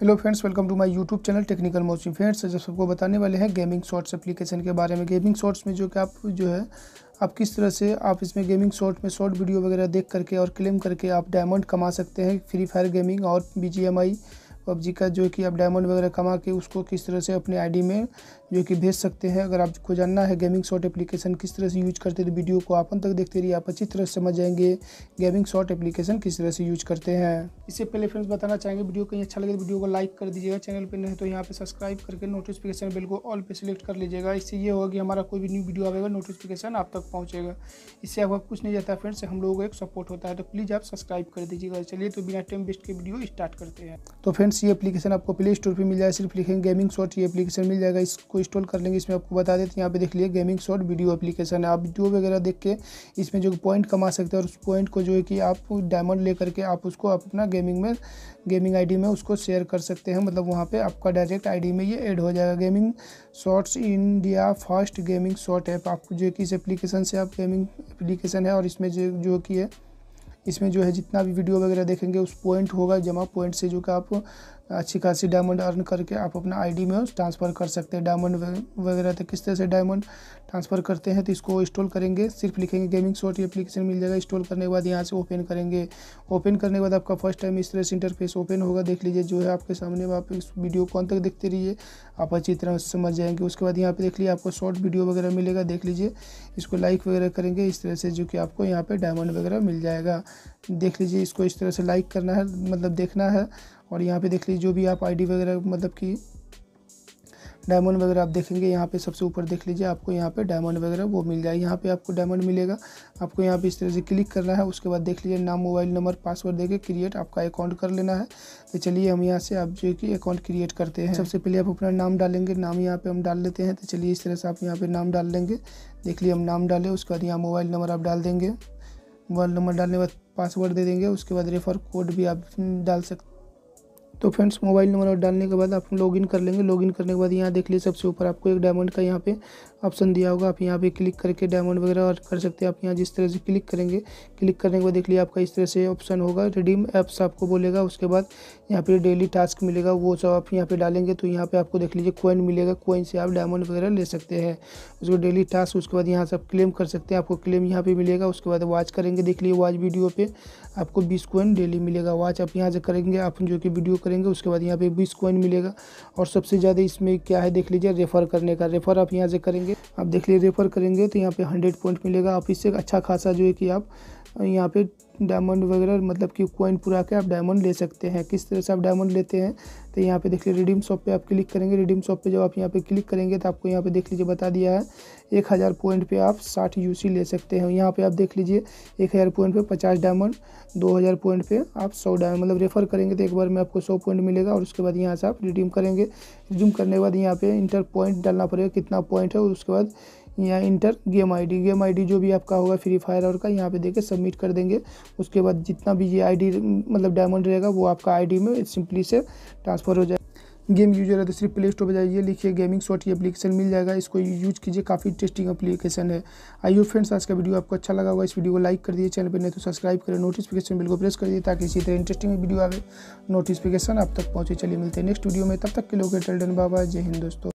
hello friends welcome to my YouTube channel technical motion friends जब सबको बताने वाले हैं गेमिंग शॉर्ट्स एप्लीकेशन के बारे में गेमिंग शॉर्ट्स में जो कि आप जो है आप किस तरह से आप इसमें गेमिंग शॉर्ट में शॉर्ट वीडियो वगैरह देख करके और क्लेम करके आप डायमंड कमा सकते हैं फ्री फायर गेमिंग और बी पबजी का जो कि आप डायमंड वगैरह कमा के उसको किस तरह से अपने आईडी में जो कि भेज सकते हैं अगर आपको जानना है गेमिंग शॉट एप्लीकेशन किस तरह से यूज करते हैं तो वीडियो को आप तक देखते रहिए आप अच्छी तरह से समझ जाएंगे गेमिंग शॉट एप्लीकेशन किस तरह से यूज करते हैं इससे पहले फ्रेंड्स बताना चाहेंगे वीडियो कहीं अच्छा लगे तो वीडियो को लाइक कर दीजिएगा चैनल पर नहीं तो यहाँ पर सब्सक्राइब करके नोटिफिकेशन बिल को ऑल पर सिलेक्ट कर लीजिएगा इससे ये होगा कि हमारा कोई भी न्यू वीडियो आएगा नोटिफिकेशन आप तक पहुँचेगा इससे आपका कुछ नहीं जाता फ्रेंड्स हम लोगों को एक सपोर्ट होता है तो प्लीज़ आप सब्सक्राइब कर दीजिएगा चलिए तो बिना टाइम वेस्ट के वीडियो स्टार्ट करते हैं तो फ्रेंड्स गेम्स ये एप्लीकेशन आपको प्ले स्टोर पर मिल जाए सिर्फ लिखेंगे गेमिंग शॉट ये एप्लीकेशन मिल जाएगा इसको इंस्टॉल कर लेंगे इसमें आपको बता देते हैं यहाँ पे देख लिए गेमिंग शॉट वीडियो एप्लीकेशन है आप वीडियो वगैरह देख के इसमें जो पॉइंट कमा सकते हैं और उस पॉइंट को जो है कि आप डायमंड ले करके आप उसको अपना गेमिंग में गेमिंग आई में उसको शेयर कर सकते हैं मतलब वहाँ पर आपका डायरेक्ट आई में ये एड हो जाएगा gaming shots India first gaming shot app आपको जो कि इस एप्लीकेशन से आप गेमिंग एप्लीकेशन है और इसमें जो जो कि है इसमें जो है जितना भी वीडियो वगैरह देखेंगे उस पॉइंट होगा जमा पॉइंट से जो कि आप अच्छी खासी डायमंड अर्न करके आप अपना आईडी में ट्रांसफ़र कर सकते हैं डायमंड वगैरह तो किस तरह से डायमंड ट्रांसफ़र करते हैं तो इसको इंस्टॉल करेंगे सिर्फ लिखेंगे गेमिंग शॉट एप्लीकेशन मिल जाएगा इंस्टॉल करने के बाद यहाँ से ओपन करेंगे ओपन करने के बाद आपका फर्स्ट टाइम इस तरह से इंटरफेस ओपन होगा देख लीजिए जो है आपके सामने आप इस वीडियो को अंत तक देखते रहिए आप अच्छी तरह समझ जाएंगे उसके बाद यहाँ पर देख लीजिए आपको शॉर्ट वीडियो वगैरह मिलेगा देख लीजिए इसको लाइक वगैरह करेंगे इस तरह से जो कि आपको यहाँ पर डायमंड वगैरह मिल जाएगा देख लीजिए इसको इस तरह से लाइक करना है मतलब देखना है और यहाँ पे देख लीजिए जो भी आप आईडी वगैरह मतलब कि डायमंड वगैरह आप देखेंगे यहाँ पे सबसे ऊपर देख लीजिए आपको यहाँ पे डायमंड वगैरह वो मिल जाए यहाँ पे आपको डायमंड मिलेगा आपको यहाँ पे इस तरह से क्लिक करना है उसके बाद देख लीजिए नाम मोबाइल नंबर पासवर्ड देके क्रिएट आपका अकाउंट कर लेना है तो चलिए हम यहाँ से आप जो कि अकाउंट क्रिएट करते हैं सबसे पहले आप अपना नाम डालेंगे नाम यहाँ पर हम डाल लेते हैं तो चलिए इस तरह से आप यहाँ पर नाम डाल लेंगे देख लीजिए हम नाम डालें उसके बाद यहाँ मोबाइल नंबर आप डाल देंगे मोबाइल नंबर डालने के बाद पासवर्ड दे देंगे उसके बाद रेफर कोड भी आप डाल सकते तो फ्रेंड्स मोबाइल नंबर और डालने के बाद आप लॉगिन कर लेंगे लॉगिन करने के बाद यहाँ देख लीजिए सबसे ऊपर आपको एक डायमंड का यहाँ पे ऑप्शन दिया होगा आप यहाँ पे क्लिक करके डायमंड वगैरह और कर सकते हैं आप यहाँ जिस तरह से क्लिक करेंगे क्लिक करने के बाद देख लीजिए आपका इस तरह से ऑप्शन होगा रिडीम ऐप्स आपको बोलेगा उसके बाद यहाँ पर डेली टास्क मिलेगा वो सब आप यहाँ पर डालेंगे तो यहाँ पर आपको देख लीजिए कोइन मिलेगा कोइन से आप डायमंड वगैरह ले सकते हैं उसको डेली टास्क उसके बाद यहाँ से आप क्लेम कर सकते हैं आपको क्लेम यहाँ पर मिलेगा उसके बाद वॉच करेंगे देख लीजिए वॉच वीडियो पर आपको बीस कोइन डेली मिलेगा वॉच आप यहाँ से करेंगे आप जो कि वीडियो करेंगे उसके बाद यहाँ पे बीस कॉइन मिलेगा और सबसे ज़्यादा इसमें क्या है देख लीजिए रेफ़र करने का रेफ़र आप यहाँ से करेंगे आप देख लीजिए रेफ़र करेंगे तो यहाँ पे हंड्रेड पॉइंट मिलेगा आप इससे अच्छा खासा जो है कि आप यहाँ पे डायमंड वगैरह मतलब कि कॉइन पुरा के आप डायमंड ले सकते हैं किस तरह से आप डायमंड लेते हैं तो यहाँ पे देख लीजिए रिडीम शॉप पे आप क्लिक करेंगे रिडीम शॉप पे जब आप यहाँ पे क्लिक करेंगे तो आपको यहाँ पे देख लीजिए बता दिया है एक हज़ार पॉइंट पे आप साठ यूसी ले सकते हैं यहाँ पे आप देख लीजिए एक हज़ार पॉइंट पे पचास डायमंड दो हज़ार पॉइंट पे आप सौ डायमंड मतलब रेफर करेंगे तो एक बार में आपको सौ पॉइंट मिलेगा और उसके बाद यहाँ से आप रिडीम करेंगे रिडीम करने के बाद यहाँ पे इंटर पॉइंट डालना पड़ेगा कितना पॉइंट है उसके बाद यहाँ enter game ID game ID जो भी आपका होगा फ्री फायर और का यहाँ पे देके सबमिट कर देंगे उसके बाद जितना भी ये आईडी मतलब डायमंड रहेगा वो आपका आईडी में सिंपली से ट्रांसफ़र हो जाए गेम यूजर है तो सिर्फ प्ले स्टोर पर जाइए लिखिए गेमिंग शॉट ये एप्लीकेशन मिल जाएगा इसको यूज कीजिए काफ़ी इंटरेस्टिंग एप्लीकेशन है आइए फ्रेंड्स आज का वीडियो आपको अच्छा लगा होगा इस वीडियो को लाइक कर दिए चैनल पर नहीं तो सब्सक्राइब करें नोटिफिकेशन बिल को प्रेस कर दिए ताकि इसी तरह इंटरेस्टिंग वीडियो आए नोटिफिकेशन आप तक पहुँचे चलिए मिलते हैं नेक्स्ट वीडियो में तब तक के लोग डन बाबा जय हिंद दोस्तों